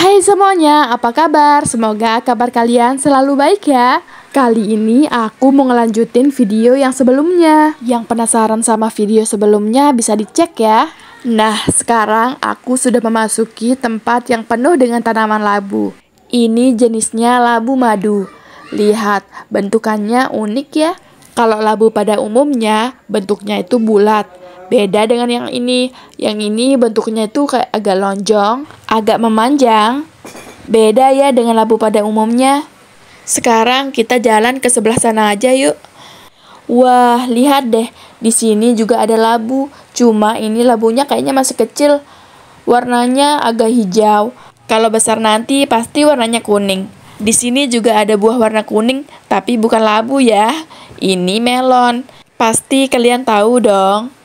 Hai semuanya, apa kabar? Semoga kabar kalian selalu baik ya. Kali ini aku mau ngelanjutin video yang sebelumnya. Yang penasaran sama video sebelumnya bisa dicek ya. Nah, sekarang aku sudah memasuki tempat yang penuh dengan tanaman labu. Ini jenisnya labu madu. Lihat, bentukannya unik ya. Kalau labu pada umumnya, bentuknya itu bulat. Beda dengan yang ini. Yang ini bentuknya itu kayak agak lonjong, agak memanjang. Beda ya dengan labu pada umumnya. Sekarang kita jalan ke sebelah sana aja yuk. Wah, lihat deh. Di sini juga ada labu. Cuma ini labunya kayaknya masih kecil. Warnanya agak hijau. Kalau besar nanti pasti warnanya kuning. Di sini juga ada buah warna kuning, tapi bukan labu ya. Ini melon. Pasti kalian tahu dong.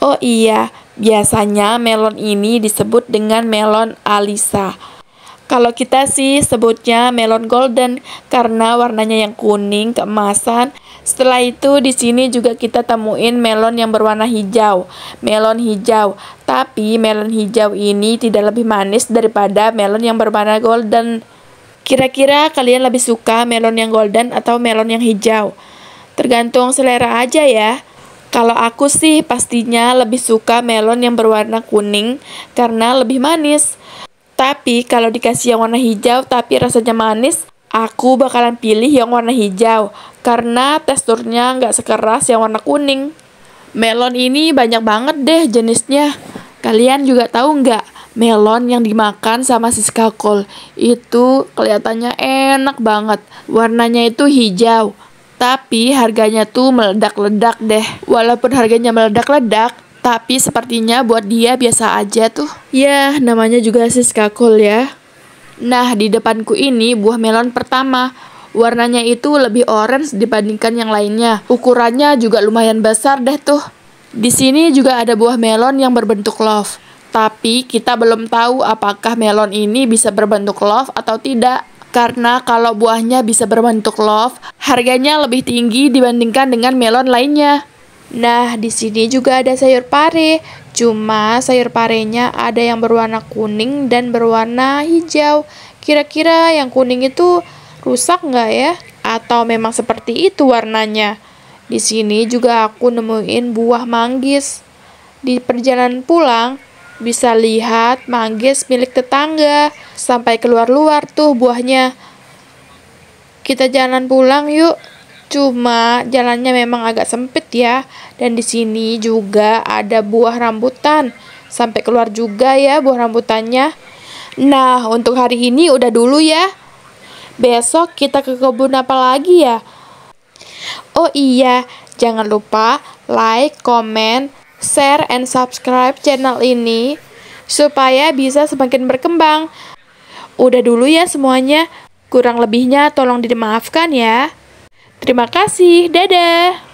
Oh iya, biasanya melon ini disebut dengan melon alisa. Kalau kita sih sebutnya melon golden karena warnanya yang kuning keemasan. Setelah itu di sini juga kita temuin melon yang berwarna hijau, melon hijau. Tapi melon hijau ini tidak lebih manis daripada melon yang berwarna golden. Kira-kira kalian lebih suka melon yang golden atau melon yang hijau? Tergantung selera aja ya. Kalau aku sih pastinya lebih suka melon yang berwarna kuning karena lebih manis. Tapi kalau dikasih yang warna hijau tapi rasanya manis, aku bakalan pilih yang warna hijau karena teksturnya nggak sekeras yang warna kuning. Melon ini banyak banget deh jenisnya. Kalian juga tahu nggak melon yang dimakan sama siska kol itu kelihatannya enak banget. Warnanya itu hijau, tapi harganya tuh meledak-ledak deh. Walaupun harganya meledak-ledak, tapi sepertinya buat dia biasa aja tuh. Ya namanya juga Siska Kul ya. Nah, di depanku ini buah melon pertama. Warnanya itu lebih orange dibandingkan yang lainnya. Ukurannya juga lumayan besar deh tuh. Di sini juga ada buah melon yang berbentuk love. Tapi kita belum tahu apakah melon ini bisa berbentuk love atau tidak. Karena kalau buahnya bisa berbentuk love, harganya lebih tinggi dibandingkan dengan melon lainnya. Nah, di sini juga ada sayur pare. Cuma sayur parenya ada yang berwarna kuning dan berwarna hijau. Kira-kira yang kuning itu rusak nggak ya? Atau memang seperti itu warnanya? Di sini juga aku nemuin buah manggis. Di perjalanan pulang, bisa lihat manggis milik tetangga sampai keluar-luar tuh buahnya. Kita jalan pulang yuk. Cuma jalannya memang agak sempit ya dan di sini juga ada buah rambutan. Sampai keluar juga ya buah rambutannya. Nah, untuk hari ini udah dulu ya. Besok kita ke kebun apa lagi ya? Oh iya, jangan lupa like, comment, share, and subscribe channel ini supaya bisa semakin berkembang. Udah dulu ya semuanya, kurang lebihnya tolong dimaafkan ya. Terima kasih, dadah!